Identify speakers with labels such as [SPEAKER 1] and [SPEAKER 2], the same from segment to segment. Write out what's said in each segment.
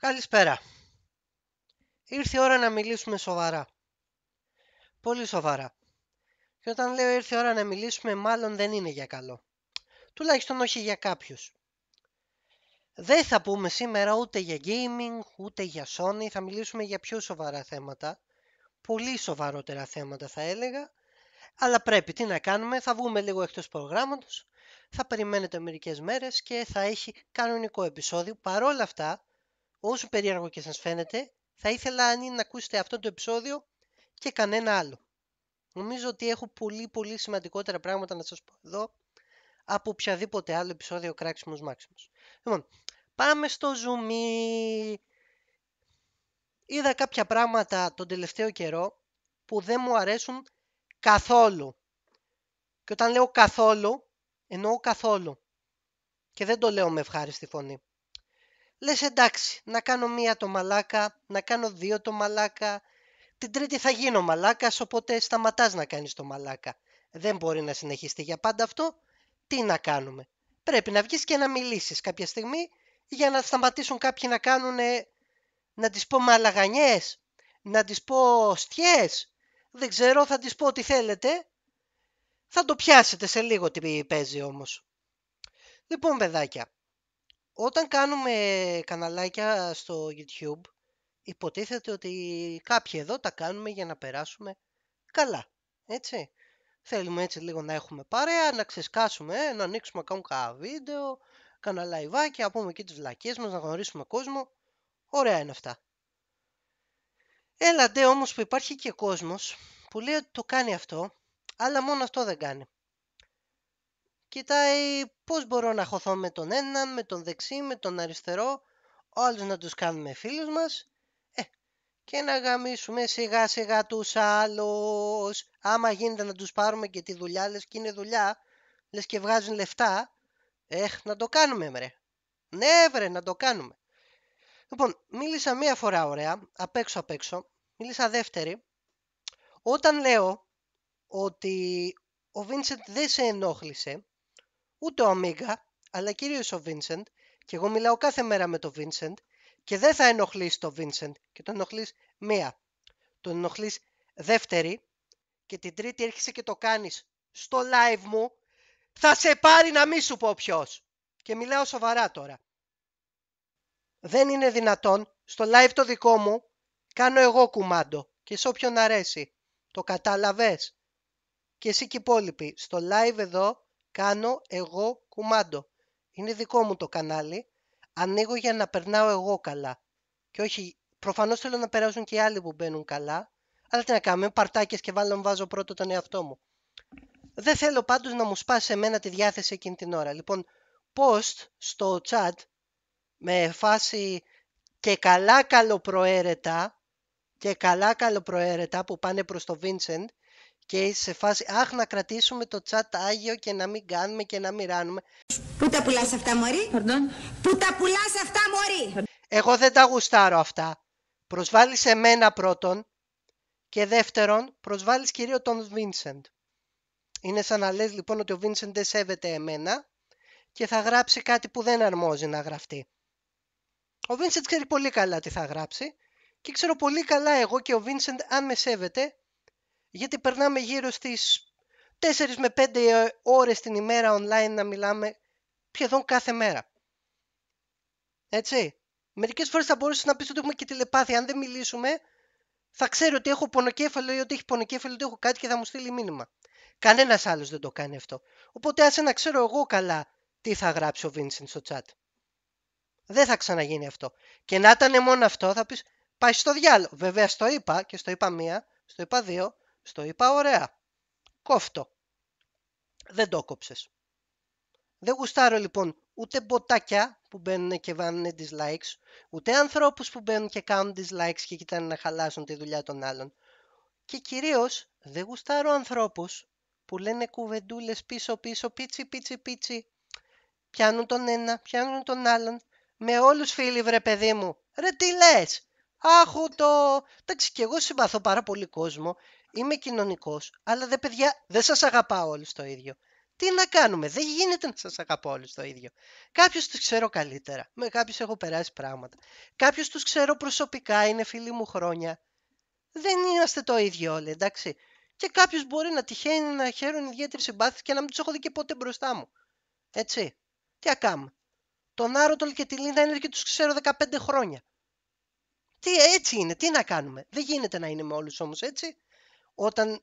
[SPEAKER 1] Καλησπέρα. Ήρθε η ώρα να μιλήσουμε σοβαρά. Πολύ σοβαρά. Και όταν λέω ήρθε η ώρα να μιλήσουμε, μάλλον δεν είναι για καλό. Τουλάχιστον όχι για κάποιους. Δεν θα πούμε σήμερα ούτε για gaming, ούτε για Sony. Θα μιλήσουμε για πιο σοβαρά θέματα. Πολύ σοβαρότερα θέματα θα έλεγα. Αλλά πρέπει, τι να κάνουμε, θα βγούμε λίγο εκτός προγράμματος. Θα περιμένετε μερικές μέρες και θα έχει κανονικό επεισόδιο. Παρόλα αυτά, όσο περίεργο και σας φαίνεται, θα ήθελα αν είναι να ακούσετε αυτό το επεισόδιο και κανένα άλλο. Νομίζω ότι έχω πολύ πολύ σημαντικότερα πράγματα να σας πω εδώ από οποιαδήποτε άλλο επεισόδιο κράξιμος μάξιμος. Λοιπόν, πάμε στο zoom. Είδα κάποια πράγματα τον τελευταίο καιρό που δεν μου αρέσουν καθόλου. Και όταν λέω καθόλου, εννοώ καθόλου. Και δεν το λέω με ευχάριστη φωνή λες εντάξει, να κάνω μία το μαλάκα, να κάνω δύο το μαλάκα, την τρίτη θα γίνω μαλάκας, οπότε σταματάς να κάνεις το μαλάκα. Δεν μπορεί να συνεχιστεί για πάντα αυτό, τι να κάνουμε. Πρέπει να βγεις και να μιλήσεις κάποια στιγμή για να σταματήσουν κάποιοι να κάνουν, να τις πω μαλαγανιές, να τις πω στιές, δεν ξέρω, θα τις πω ό,τι θέλετε. Θα το πιάσετε σε λίγο τι παίζει όμως. Λοιπόν, παιδάκια, όταν κάνουμε καναλάκια στο YouTube, υποτίθεται ότι κάποιοι εδώ τα κάνουμε για να περάσουμε καλά. Έτσι. Θέλουμε έτσι λίγο να έχουμε παρέα, να ξεσκάσουμε, ε, να ανοίξουμε ακόμα κάνα βίντεο, κάνα και να πούμε και τις βλακίες μας, να γνωρίσουμε κόσμο. Ωραία είναι αυτά. Έλατε όμως που υπάρχει και κόσμος που λέει ότι το κάνει αυτό, αλλά μόνο αυτό δεν κάνει κοιτάει πώς μπορώ να χωθώ με τον έναν, με τον δεξί, με τον αριστερό, όλους να τους κάνουμε φίλους μας ε, και να γαμίσουμε σιγά σιγά τους άλλους. Άμα γίνεται να τους πάρουμε και τη δουλειά, λες και είναι δουλειά, λες και βγάζουν λεφτά, εχ, να το κάνουμε μρε. Ναι βρε, να το κάνουμε. Λοιπόν, μίλησα μία φορά ωραία, απ' έξω απ' έξω, μίλησα δεύτερη, όταν λέω ότι ο Βίνσεντ δεν σε ενόχλησε, ούτε ο Αμίγα, αλλά κυρίως ο Βίνσεντ. Και εγώ μιλάω κάθε μέρα με τον Βίνσεντ και δεν θα ενοχλεί τον Βίνσεντ. Και τον ενοχλείς μία. Τον ενοχλείς δεύτερη. Και την τρίτη έρχεσαι και το κάνεις στο live μου. Θα σε πάρει να μη σου πω ποιος. Και μιλάω σοβαρά τώρα. Δεν είναι δυνατόν στο live το δικό μου κάνω εγώ κουμάντο και σε όποιον αρέσει. Το κατάλαβες. Και εσύ και οι υπόλοιποι. Στο live εδώ Κάνω εγώ κουμάντο. Είναι δικό μου το κανάλι. Ανοίγω για να περνάω εγώ καλά. Και όχι, προφανώς θέλω να περάσουν και οι άλλοι που μπαίνουν καλά. Αλλά τι να κάνω παρτάκες και βάλω βάζω πρώτο τον εαυτό μου. Δεν θέλω πάντως να μου σπάσει εμένα τη διάθεση εκείνη την ώρα. Λοιπόν, post στο chat με φάση και καλά καλοπροαίρετα και καλά καλοπροαίρετα που πάνε προς το Vincent και σε φάση αχ να κρατήσουμε το τσάτ άγιο και να μην κάνουμε και να μοιράνουμε. Πού τα πουλάς αυτά μωρή? Πού τα πουλάς αυτά μωρή? Εγώ δεν τα γουστάρω αυτά. Προσβάλλεις εμένα πρώτον και δεύτερον προσβάλλεις κυρίως τον Βίνσεντ. Είναι σαν να λες λοιπόν ότι ο Βίνσεντ δεν σέβεται εμένα και θα γράψει κάτι που δεν αρμόζει να γραφτεί. Ο Βίνσεντ ξέρει πολύ καλά τι θα γράψει και ξέρω πολύ καλά εγώ και ο Βίνσεντ αν με σέβεται γιατί περνάμε γύρω στις 4 με 5 ώρες την ημέρα online να μιλάμε σχεδόν κάθε μέρα. Έτσι. Μερικές φορές θα μπορούσες να πεις ότι έχουμε και τηλεπάθεια. Αν δεν μιλήσουμε, θα ξέρω ότι έχω πονοκέφαλο ή ότι έχει πονοκέφαλο, ότι έχω κάτι και θα μου στείλει μήνυμα. Κανένας άλλος δεν το κάνει αυτό. Οπότε άσε να ξέρω εγώ καλά τι θα γράψει ο Vincent στο chat. Δεν θα ξαναγίνει αυτό. Και να ήταν μόνο αυτό, θα πεις πάει στο διάλογο. Βέβαια, στο είπα και στο είπα μία, στο είπα δύο, στο είπα ωραία. Κόφτο. Δεν το κόψες. Δεν γουστάρω λοιπόν ούτε μποτάκια που μπαίνουν και βάνουν dislikes, ούτε ανθρώπους που μπαίνουν και κάνουν dislikes και κοιτάνε να χαλάσουν τη δουλειά των άλλων. Και κυρίως δεν γουστάρω ανθρώπους που λένε κουβεντούλες πίσω πίσω, πίτσι πίτσι πίτσι. Πιάνουν τον ένα, πιάνουν τον άλλον. Με όλους φίλοι βρε παιδί μου. Ρε τι λες. Άχου το... Εντάξει και εγώ συμπαθώ πάρα πολύ κόσμο είμαι κοινωνικός, αλλά δε παιδιά, δεν σας αγαπάω όλους το ίδιο. Τι να κάνουμε, δεν γίνεται να σας αγαπάω όλους το ίδιο. Κάποιους τους ξέρω καλύτερα, με κάποιους έχω περάσει πράγματα. Κάποιους τους ξέρω προσωπικά, είναι φίλοι μου χρόνια. Δεν είμαστε το ίδιο όλοι, εντάξει. Και κάποιο μπορεί να τυχαίνει να χαίρουν ιδιαίτερη συμπάθεια και να μην τους έχω δει και ποτέ μπροστά μου. Έτσι. Τι ακάμε. Τον Άρωτολ και τη Λίνα είναι και τους ξέρω 15 χρόνια. Τι έτσι είναι, τι να κάνουμε. Δεν γίνεται να είναι με όλους όμως έτσι. Όταν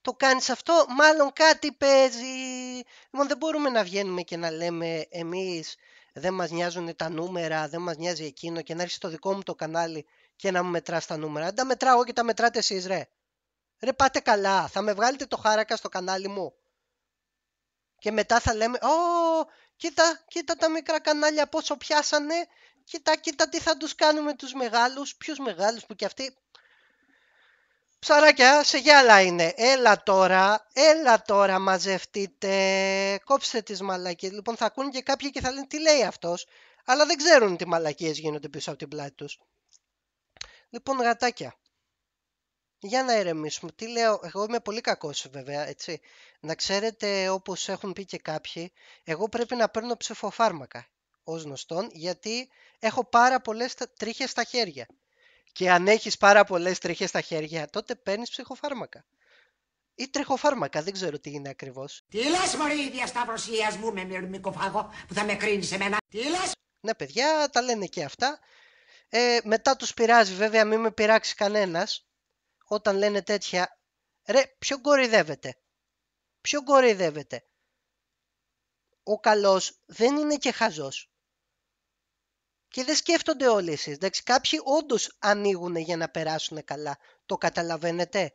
[SPEAKER 1] το κάνεις αυτό, μάλλον κάτι παίζει. Λοιπόν, δεν μπορούμε να βγαίνουμε και να λέμε εμείς δεν μας νοιάζουν τα νούμερα, δεν μας νοιάζει εκείνο και να έρθει στο δικό μου το κανάλι και να μου μετράς τα νούμερα. Δεν τα μετράω και τα μετράτε εσείς ρε. Ρε πάτε καλά, θα με βγάλετε το χάρακα στο κανάλι μου. Και μετά θα λέμε, «Ω, κοίτα, κοίτα τα μικρά κανάλια πόσο πιάσανε, κοίτα, κοίτα τι θα τους κάνουμε τους μεγάλους, ποιους μεγάλους που και αυτοί Ψαράκια, σε γυάλα είναι. Έλα τώρα, έλα τώρα μαζευτείτε, κόψτε τις μαλακίες. Λοιπόν, θα ακούνε και κάποιοι και θα λένε τι λέει αυτός, αλλά δεν ξέρουν τι μαλακίες γίνονται πίσω από την πλάτη τους. Λοιπόν, γατάκια, για να ερεμήσουμε. Τι λέω, εγώ είμαι πολύ κακός βέβαια, έτσι. Να ξέρετε, όπως έχουν πει και κάποιοι, εγώ πρέπει να παίρνω ψηφοφάρμακα, ως γνωστόν, γιατί έχω πάρα πολλές τρίχες στα χέρια και αν έχεις πάρα πολλές τρίχες στα χέρια, τότε παίρνεις ψυχοφάρμακα. Ή τρεχοφάρμακα, δεν ξέρω τι είναι ακριβώς. Τι λες μωρή η διασταυρωσίας μου με μυρμικοφάγο που θα με σε μενα. Τι λες. Ναι παιδιά, τα λένε και αυτά. Ε, μετά τους πειράζει βέβαια, μην με πειράξει κανένας. Όταν λένε τέτοια, ρε ποιο κοριδεύεται. Ποιο κοριδεύεται. Ο καλός δεν είναι και χαζός. Και δεν σκέφτονται όλοι εσείς. Εντάξει, κάποιοι όντως ανοίγουν για να περάσουν καλά. Το καταλαβαίνετε.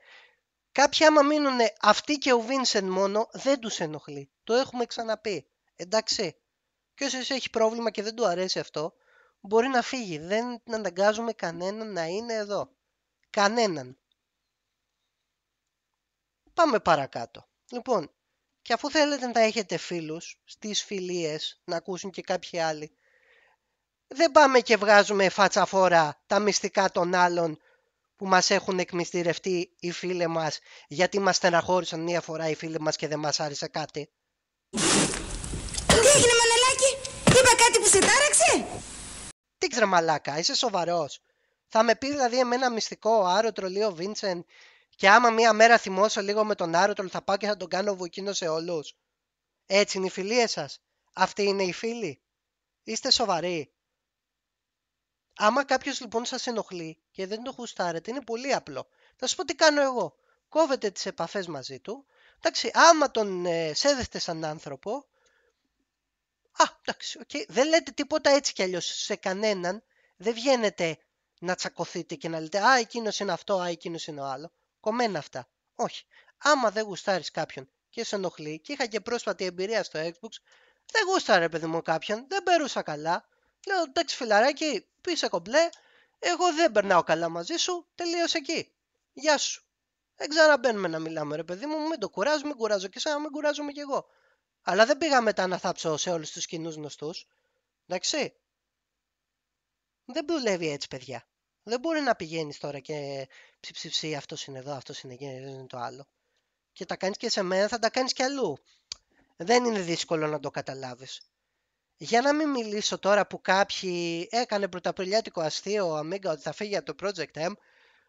[SPEAKER 1] Κάποιοι άμα μείνουν αυτοί και ο Βίνσεν μόνο δεν τους ενοχλεί. Το έχουμε ξαναπεί. Εντάξει. Και όσοι έχει πρόβλημα και δεν του αρέσει αυτό μπορεί να φύγει. Δεν αναγκάζουμε κανέναν να είναι εδώ. Κανέναν. Πάμε παρακάτω. Λοιπόν, και αφού θέλετε να έχετε φίλους στις φιλίες, να ακούσουν και κάποιοι άλλοι, δεν πάμε και βγάζουμε φάτσα φατσαφόρα τα μυστικά των άλλων που μας έχουν εκμυστηρευτεί οι φίλοι μας γιατί μας στεναχώρησαν μία φορά οι φίλοι μας και δεν μας άρεσε κάτι. Τι έγινε μανελάκι! είπα κάτι που σε τάραξε. Τι ξέρω μαλάκα, είσαι σοβαρός. Θα με πεις δηλαδή εμένα μυστικό Άρο τρολίο Βίντσεν και άμα μία μέρα θυμώσω λίγο με τον άρωτρο, θα πάω και θα τον κάνω βουκίνο σε όλους. Έτσι είναι οι φιλίες σας. Αυτοί είναι οι φίλοι. Είστε σοβαροί. Άμα κάποιος λοιπόν σας ενοχλεί και δεν το γουστάρετε, είναι πολύ απλό. Θα σου πω τι κάνω εγώ. Κόβετε τις επαφές μαζί του. Εντάξει, άμα τον ε, σέδεστε σαν άνθρωπο. Α, εντάξει, okay. δεν λέτε τίποτα έτσι κι αλλιώς σε κανέναν. Δεν βγαίνετε να τσακωθείτε και να λέτε Α, εκείνος είναι αυτό, Α, εκείνος είναι ο άλλο. Κομμένα αυτά. Όχι. Άμα δεν γουστάρεις κάποιον και σε ενοχλεί, και είχα και πρόσφατη εμπειρία στο Xbox, δεν γούσταρε παιδί μου κάποιον, δεν περούσα καλά. Λέω εντάξει φιλαράκι, πίσω κομπλέ, εγώ δεν περνάω καλά μαζί σου, τελείωσε εκεί. Γεια σου. Δεν ξαναμπαίνουμε να μιλάμε ρε παιδί μου, μην το κουράζω, μην κουράζω και να μην κουράζομαι κι εγώ. Αλλά δεν πήγα μετά να θάψω σε όλους τους κοινούς γνωστούς. Εντάξει. Δεν δουλεύει έτσι παιδιά. Δεν μπορεί να πηγαίνεις τώρα και ψιψιψί αυτός είναι εδώ, αυτός είναι, είναι το άλλο. Και τα κάνεις και σε μένα, θα τα κάνεις κι αλλού. Δεν είναι δύσκολο να το καταλάβεις. Για να μην μιλήσω τώρα που κάποιοι έκανε πρωταπριλιάτικο αστείο ο Αμίγκα ότι θα φύγει από το Project M,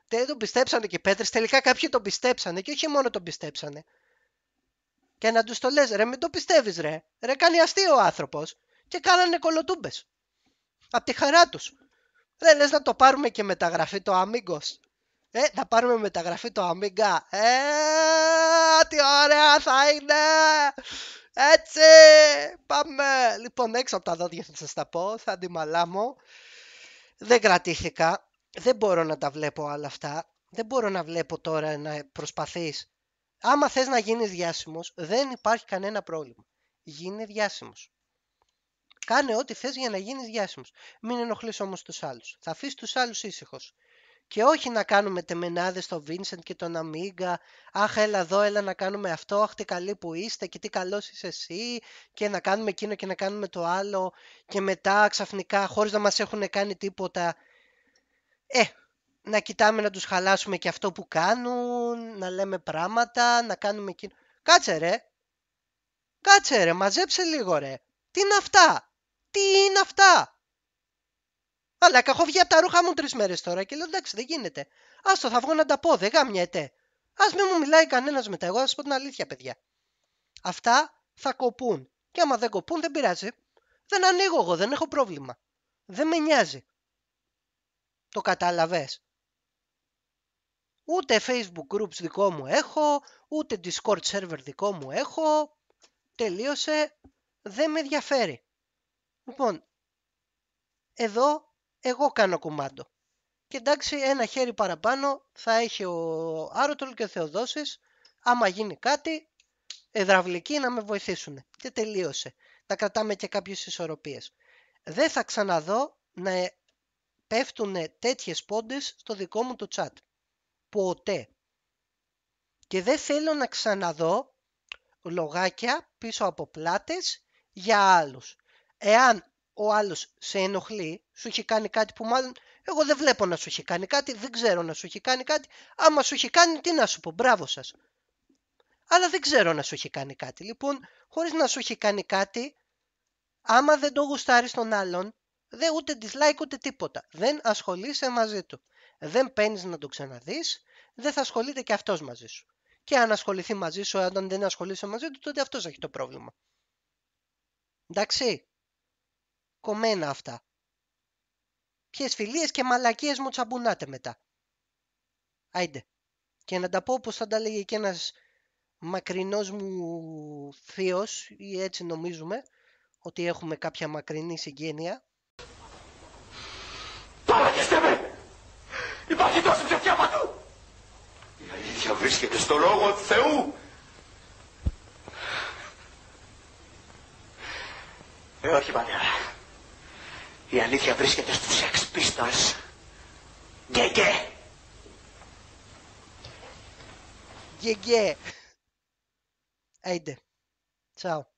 [SPEAKER 1] δεν τον πιστέψανε και οι Πέτρες, τελικά κάποιοι τον πιστέψανε και όχι μόνο τον πιστέψανε. Και να τους το λες, ρε μην το πιστεύεις, ρε, ρε κάνει αστείο ο άνθρωπος και κάνανε κολοτούμπες. Απ' τη χαρά τους. ρε λες να το πάρουμε και μεταγραφή το Αμίγκος. Ε, να πάρουμε μεταγραφή το Αμίγκα, Ε, τι ωραία θα είναι! Έτσι! Πάμε! Λοιπόν, έξω από τα δόντια θα σας τα πω, θα αντιμαλάμω. Δεν κρατήθηκα. Δεν μπορώ να τα βλέπω όλα αυτά. Δεν μπορώ να βλέπω τώρα να προσπαθείς. Άμα θες να γίνεις διάσημος, δεν υπάρχει κανένα πρόβλημα. Γίνε διάσημος. Κάνε ό,τι θες για να γίνεις διάσημος. Μην ενοχλείς όμως τους άλλους. Θα αφήσεις τους άλλους ήσυχος και όχι να κάνουμε τεμενάδες στο Βίνσεντ και τον Αμίγκα αχ έλα εδώ έλα να κάνουμε αυτό, αχ τι καλή που είστε και τι καλός είσαι εσύ και να κάνουμε εκείνο και να κάνουμε το άλλο και μετά ξαφνικά χωρίς να μας έχουν κάνει τίποτα ε, να κοιτάμε να τους χαλάσουμε και αυτό που κάνουν, να λέμε πράγματα, να κάνουμε εκείνο. Κάτσε ρε, κάτσε ρε, μαζέψε λίγο ρε. Τι είναι αυτά, τι είναι αυτά. Αλλά έχω βγει από τα ρούχα μου τρεις μέρες τώρα και λέω εντάξει δεν γίνεται. Άστο θα βγω να τα πω, δεν γάμιεται. Ας μην μου μιλάει κανένας μετά. Εγώ θα σα πω την αλήθεια, παιδιά. Αυτά θα κοπούν. Και άμα δεν κοπούν, δεν πειράζει. Δεν ανοίγω εγώ, δεν έχω πρόβλημα. Δεν με νοιάζει. Το κατάλαβες. Ούτε facebook groups δικό μου έχω, ούτε discord server δικό μου έχω. Τελείωσε. Δεν με ενδιαφέρει. Λοιπόν, εδώ εγώ κάνω κουμάντο. Και εντάξει, ένα χέρι παραπάνω θα έχει ο Άρωτολ και ο Θεοδόσης, άμα γίνει κάτι, εδραυλικοί να με βοηθήσουν. Και τελείωσε. Να κρατάμε και κάποιες ισορροπίες. Δεν θα ξαναδώ να πέφτουν τέτοιες πόντες στο δικό μου το chat. Ποτέ. Και δεν θέλω να ξαναδώ λογάκια πίσω από πλάτες για άλλους. Εάν ο άλλος σε ενοχλεί, σου έχει κάνει κάτι που μάλλον εγώ δεν βλέπω να σου έχει κάνει κάτι, δεν ξέρω να σου έχει κάνει κάτι. Άμα σου έχει κάνει, τι να σου πω, μπράβο σας. Αλλά δεν ξέρω να σου έχει κάνει κάτι. Λοιπόν, χωρίς να σου έχει κάνει κάτι, άμα δεν το γουστάρεις τον άλλον, δεν ούτε dislike ούτε τίποτα. Δεν ασχολείσαι μαζί του. Δεν παίρνεις να τον ξαναδείς, δεν θα ασχολείται και αυτός μαζί σου. Και αν ασχοληθεί μαζί σου, όταν δεν ασχολείσαι μαζί του, τότε αυτός έχει το πρόβλημα. Εντάξει κομμένα αυτά. Ποιες φιλίες και μαλακίες μου τσαμπουνάτε μετά. Άιντε. Και να τα πω όπως θα τα λέγε και ένας μακρινός μου θείος, ή έτσι νομίζουμε, ότι έχουμε κάποια μακρινή συγγένεια. Παρακεστε με! Υπάρχει τόση ψευτιά παντού! Η αλήθεια βρίσκεται στο λόγο του Θεού! Ε, όχι, πατέρα. Η αλήθεια βρίσκεται στους Sex Pistols. Γκέγκε! Γκέγκε! Έιντε. Τσάου.